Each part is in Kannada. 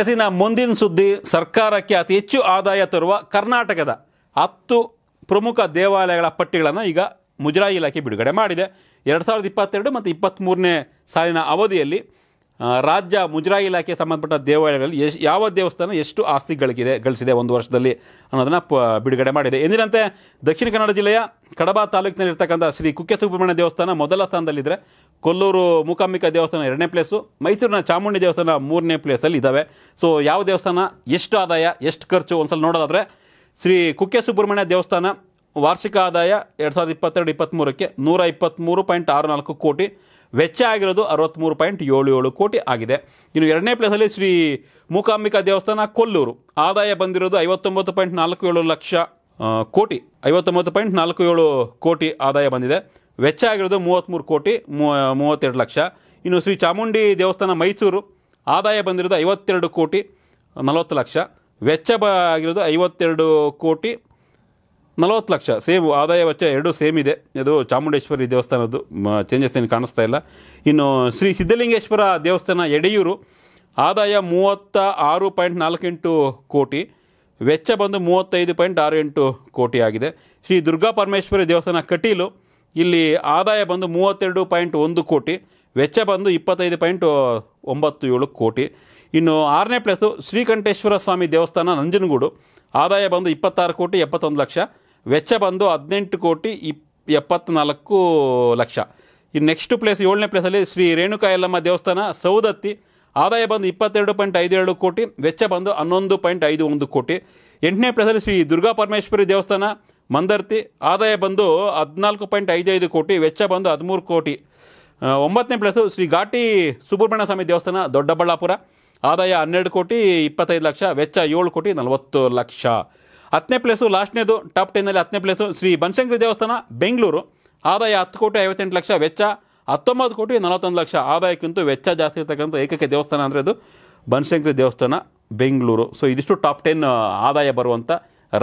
ಎಸ್ ಮುಂದಿನ ಸುದ್ದಿ ಸರ್ಕಾರಕ್ಕೆ ಅತಿ ಹೆಚ್ಚು ಆದಾಯ ತರುವ ಕರ್ನಾಟಕದ ಹತ್ತು ಪ್ರಮುಖ ದೇವಾಲಯಗಳ ಪಟ್ಟಿಗಳನ್ನು ಈಗ ಮುಜರಾಯಿ ಇಲಾಖೆ ಬಿಡುಗಡೆ ಮಾಡಿದೆ ಎರಡು ಸಾವಿರದ ಇಪ್ಪತ್ತೆರಡು ಮತ್ತು ಇಪ್ಪತ್ತ್ಮೂರನೇ ಸಾಲಿನ ಅವಧಿಯಲ್ಲಿ ರಾಜ್ಯ ಮುಜರಾಯಿ ಇಲಾಖೆ ಸಂಬಂಧಪಟ್ಟ ದೇವಾಲಯಗಳಲ್ಲಿ ಎಷ್ಟು ಯಾವ ದೇವಸ್ಥಾನ ಎಷ್ಟು ಆಸ್ತಿ ಗಳಿಸಿದೆ ಗಳಿಸಿದೆ ಒಂದು ವರ್ಷದಲ್ಲಿ ಅನ್ನೋದನ್ನು ಪ ಬಿಡುಗಡೆ ಮಾಡಿದೆ ಎಂದಿನಂತೆ ದಕ್ಷಿಣ ಕನ್ನಡ ಜಿಲ್ಲೆಯ ಕಡಬ ತಾಲೂಕಿನಲ್ಲಿರ್ತಕ್ಕಂಥ ಶ್ರೀ ಕುಕ್ಕೆ ಸುಬ್ರಹ್ಮಣ್ಯ ದೇವಸ್ಥಾನ ಮೊದಲ ಸ್ಥಾನದಲ್ಲಿದ್ದರೆ ಕೊಲ್ಲೂರು ಮೂಕಾಂಬಿಕಾ ದೇವಸ್ಥಾನ ಎರಡನೇ ಪ್ಲೇಸು ಮೈಸೂರಿನ ಚಾಮುಂಡಿ ದೇವಸ್ಥಾನ ಮೂರನೇ ಪ್ಲೇಸಲ್ಲಿ ಇದ್ದಾವೆ ಸೊ ಯಾವ ದೇವಸ್ಥಾನ ಎಷ್ಟು ಆದಾಯ ಎಷ್ಟು ಖರ್ಚು ಒಂದು ಸಲ ನೋಡೋದಾದರೆ ಶ್ರೀ ಕುಕ್ಕೆ ಸುಬ್ರಹ್ಮಣ್ಯ ದೇವಸ್ಥಾನ ವಾರ್ಷಿಕ ಆದಾಯ ಎರಡು ಸಾವಿರದ ಇಪ್ಪತ್ತೆರಡು ಇಪ್ಪತ್ತ್ಮೂರಕ್ಕೆ ನೂರ ಇಪ್ಪತ್ತ್ಮೂರು ಪಾಯಿಂಟ್ ಆರು ನಾಲ್ಕು ಕೋಟಿ ವೆಚ್ಚ ಆಗಿರೋದು ಅರವತ್ತ್ಮೂರು ಪಾಯಿಂಟ್ ಏಳು ಏಳು ಕೋಟಿ ಆಗಿದೆ ಇನ್ನು ಎರಡನೇ ಪ್ಲೇಸಲ್ಲಿ ಶ್ರೀ ಮೂಕಾಂಬಿಕಾ ದೇವಸ್ಥಾನ ಕೊಲ್ಲೂರು ಆದಾಯ ಬಂದಿರೋದು ಐವತ್ತೊಂಬತ್ತು ಪಾಯಿಂಟ್ ನಾಲ್ಕು ಏಳು ಲಕ್ಷ ಕೋಟಿ ಐವತ್ತೊಂಬತ್ತು ಪಾಯಿಂಟ್ ನಾಲ್ಕು ಏಳು ಕೋಟಿ ಆದಾಯ ಬಂದಿದೆ ವೆಚ್ಚ ಆಗಿರೋದು ಮೂವತ್ತ್ಮೂರು ಕೋಟಿ ಮೂವತ್ತೆರಡು ಲಕ್ಷ ಇನ್ನು ಶ್ರೀ ಚಾಮುಂಡಿ ದೇವಸ್ಥಾನ ಮೈಸೂರು ಆದಾಯ ಬಂದಿರೋದು ಐವತ್ತೆರಡು ಕೋಟಿ ನಲವತ್ತು ಲಕ್ಷ ವೆಚ್ಚ ಬ ಆಗಿರೋದು ಐವತ್ತೆರಡು ಕೋಟಿ ನಲವತ್ತು ಲಕ್ಷ ಸೇಮ್ ಆದಾಯ ವೆಚ್ಚ ಎರಡೂ ಸೇಮ್ ಇದೆ ಅದು ಚಾಮುಂಡೇಶ್ವರಿ ದೇವಸ್ಥಾನದ್ದು ಚೇಂಜಸ್ ಏನು ಕಾಣಿಸ್ತಾ ಇಲ್ಲ ಇನ್ನು ಶ್ರೀ ಸಿದ್ಧಲಿಂಗೇಶ್ವರ ದೇವಸ್ಥಾನ ಎಡೆಯೂರು ಆದಾಯ ಮೂವತ್ತ ಆರು ಪಾಯಿಂಟ್ ನಾಲ್ಕೆಂಟು ಕೋಟಿ ವೆಚ್ಚ ಬಂದು ಮೂವತ್ತೈದು ಪಾಯಿಂಟ್ ಆರು ಎಂಟು ಕೋಟಿ ಆಗಿದೆ ಶ್ರೀ ದುರ್ಗಾ ಪರಮೇಶ್ವರಿ ದೇವಸ್ಥಾನ ಕಟೀಲು ಇಲ್ಲಿ ಆದಾಯ ಬಂದು ಮೂವತ್ತೆರಡು ಪಾಯಿಂಟ್ ಒಂದು ಕೋಟಿ ವೆಚ್ಚ ಬಂದು ಇಪ್ಪತ್ತೈದು ಪಾಯಿಂಟ್ ಒಂಬತ್ತು ಏಳು ಕೋಟಿ ಇನ್ನು ಆರನೇ ಪ್ಲೇಸು ಶ್ರೀಕಂಠೇಶ್ವರ ಸ್ವಾಮಿ ದೇವಸ್ಥಾನ ನಂಜನಗೂಡು ಆದಾಯ ಬಂದು ಇಪ್ಪತ್ತಾರು ಕೋಟಿ ಎಪ್ಪತ್ತೊಂದು ಲಕ್ಷ ವೆಚ್ಚ ಬಂದು ಹದಿನೆಂಟು ಕೋಟಿ ಇಪ್ ಎಪ್ಪತ್ನಾಲ್ಕು ಲಕ್ಷ ಇನ್ನು ನೆಕ್ಸ್ಟ್ ಪ್ಲೇಸ್ ಏಳನೇ ಪ್ಲೇಸಲ್ಲಿ ಶ್ರೀ ರೇಣುಕಾ ಯಲ್ಲಮ್ಮ ದೇವಸ್ಥಾನ ಸೌದತ್ತಿ ಆದಾಯ ಬಂದು ಇಪ್ಪತ್ತೆರಡು ಪಾಯಿಂಟ್ ಐದು ಎರಡು ಕೋಟಿ ವೆಚ್ಚ ಬಂದು ಹನ್ನೊಂದು ಪಾಯಿಂಟ್ ಐದು ಒಂದು ಕೋಟಿ ಎಂಟನೇ ಪ್ಲೇಸಲ್ಲಿ ಶ್ರೀ ದುರ್ಗಾ ಪರಮೇಶ್ವರಿ ದೇವಸ್ಥಾನ ಮಂದರ್ತಿ ಆದಾಯ ಬಂದು ಹದಿನಾಲ್ಕು ಪಾಯಿಂಟ್ ಐದು ಐದು ಕೋಟಿ ವೆಚ್ಚ ಬಂದು ಹದಿಮೂರು ಕೋಟಿ ಒಂಬತ್ತನೇ ಪ್ಲೇಸು ಶ್ರೀ ಘಾಟಿ ಸುಬ್ರಹ್ಮಣ್ಯ ಸ್ವಾಮಿ ದೇವಸ್ಥಾನ ದೊಡ್ಡಬಳ್ಳಾಪುರ ಆದಾಯ ಹನ್ನೆರಡು ಕೋಟಿ ಇಪ್ಪತ್ತೈದು ಲಕ್ಷ ವೆಚ್ಚ ಏಳು ಕೋಟಿ ನಲವತ್ತು ಲಕ್ಷ ಹತ್ತನೇ ಪ್ಲೇಸು ಲಾಸ್ಟ್ನೇದು ಟಾಪ್ ಟೆನ್ನಲ್ಲಿ ಹತ್ತನೇ ಪ್ಲೇಸು ಶ್ರೀ ಬನಶಂಕರಿ ದೇವಸ್ಥಾನ ಬೆಂಗಳೂರು ಆದಾಯ ಹತ್ತು ಕೋಟಿ ಐವತ್ತೆಂಟು ಲಕ್ಷ ವೆಚ್ಚ ಹತ್ತೊಂಬತ್ತು ಕೋಟಿ ನಲವತ್ತೊಂದು ಲಕ್ಷ ಆದಾಯಕ್ಕಿಂತ ವೆಚ್ಚ ಜಾಸ್ತಿ ಇರ್ತಕ್ಕಂಥ ಏಕೈಕ ದೇವಸ್ಥಾನ ಅಂದರೆ ಅದು ಬನಶಂಕರಿ ದೇವಸ್ಥಾನ ಬೆಂಗಳೂರು ಸೊ ಇದಿಷ್ಟು ಟಾಪ್ ಟೆನ್ ಆದಾಯ ಬರುವಂಥ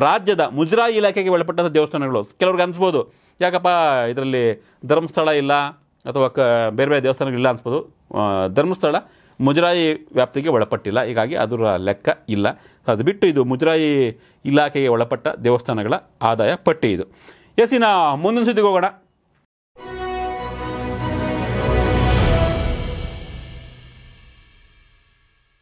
ರಾಜ್ಯದ ಮುಜರಾಯಿ ಇಲಾಖೆಗೆ ಒಳಪಟ್ಟಂಥ ದೇವಸ್ಥಾನಗಳು ಕೆಲವ್ರಿಗೆ ಅನಿಸ್ಬೋದು ಯಾಕಪ್ಪ ಇದರಲ್ಲಿ ಧರ್ಮಸ್ಥಳ ಇಲ್ಲ ಅಥವಾ ಕ ಬೇರೆ ಬೇರೆ ದೇವಸ್ಥಾನಗಳಿಲ್ಲ ಅನ್ಸ್ಬೋದು ಧರ್ಮಸ್ಥಳ ಮುಜರಾಯಿ ವ್ಯಾಪ್ತಿಗೆ ಒಳಪಟ್ಟಿಲ್ಲ ಹೀಗಾಗಿ ಅದರ ಲೆಕ್ಕ ಇಲ್ಲ ಅದು ಬಿಟ್ಟು ಇದು ಮುಜರಾಯಿ ಇಲಾಖೆಗೆ ಒಳಪಟ್ಟ ದೇವಸ್ಥಾನಗಳ ಆದಾಯ ಪಟ್ಟಿ ಇದು ಎಸ್ ಇನ್ನು ಮುಂದಿನ ಸುದ್ದಿಗೆ ಹೋಗೋಣ